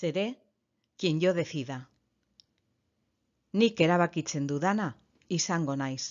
seré quien yo decida. Nik erabakitzen dudana izango naiz.